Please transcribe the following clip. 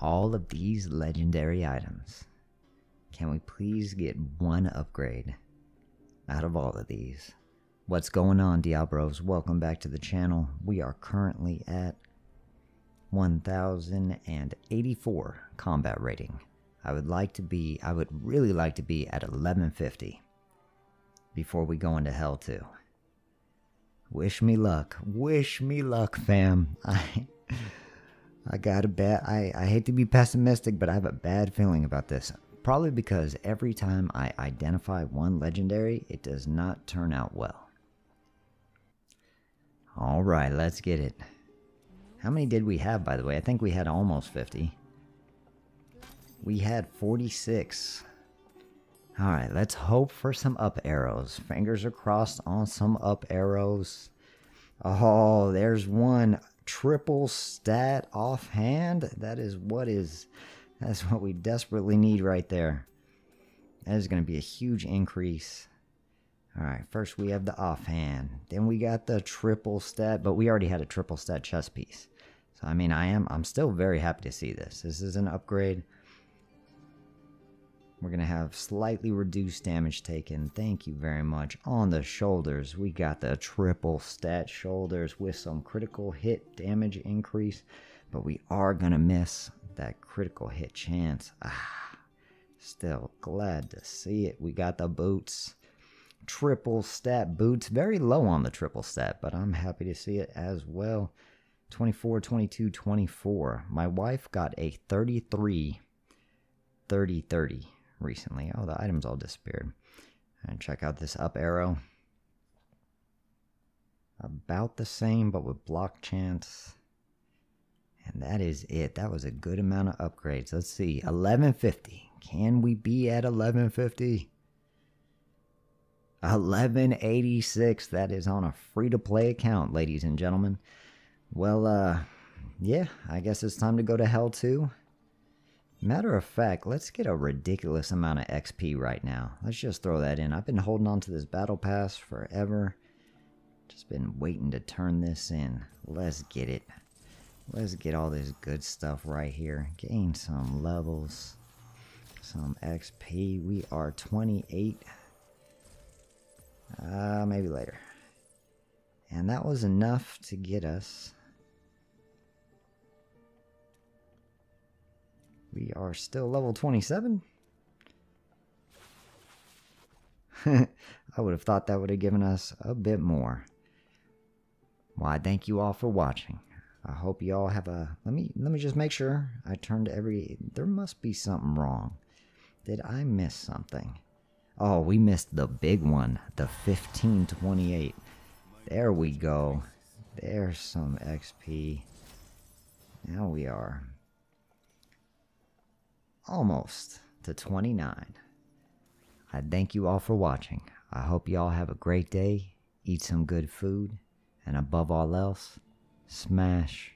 all of these legendary items. Can we please get one upgrade out of all of these? What's going on, Diablos? Welcome back to the channel. We are currently at 1084 combat rating. I would like to be, I would really like to be at 1150 before we go into hell too. Wish me luck. Wish me luck, fam. I I got a bad. I, I hate to be pessimistic, but I have a bad feeling about this. Probably because every time I identify one legendary, it does not turn out well. Alright, let's get it. How many did we have, by the way? I think we had almost 50. We had 46. Alright, let's hope for some up arrows. Fingers are crossed on some up arrows. Oh, there's one triple stat offhand. That is what is that's what we desperately need right there. That is going to be a huge increase. All right, first we have the offhand. Then we got the triple stat, but we already had a triple stat chess piece. So I mean, I am I'm still very happy to see this. This is an upgrade. We're going to have slightly reduced damage taken. Thank you very much. On the shoulders, we got the triple stat shoulders with some critical hit damage increase. But we are going to miss that critical hit chance. Ah, still glad to see it. We got the boots. Triple stat boots. Very low on the triple stat, but I'm happy to see it as well. 24, 22, 24. My wife got a 33, 30, 30 recently. Oh, the items all disappeared. And check out this up arrow. About the same, but with block chance. And that is it. That was a good amount of upgrades. Let's see. 1150. Can we be at 1150? 1186. That is on a free-to-play account, ladies and gentlemen. Well, uh, yeah, I guess it's time to go to hell too. Matter of fact, let's get a ridiculous amount of XP right now. Let's just throw that in. I've been holding on to this battle pass forever. Just been waiting to turn this in. Let's get it. Let's get all this good stuff right here. Gain some levels. Some XP. We are 28. Uh, maybe later. And that was enough to get us We are still level 27. I would have thought that would have given us a bit more. Well, I thank you all for watching. I hope you all have a let me let me just make sure I turned every there must be something wrong. Did I miss something? Oh, we missed the big one, the 1528. There we go. There's some XP. Now we are almost to 29. I thank you all for watching. I hope you all have a great day, eat some good food, and above all else, smash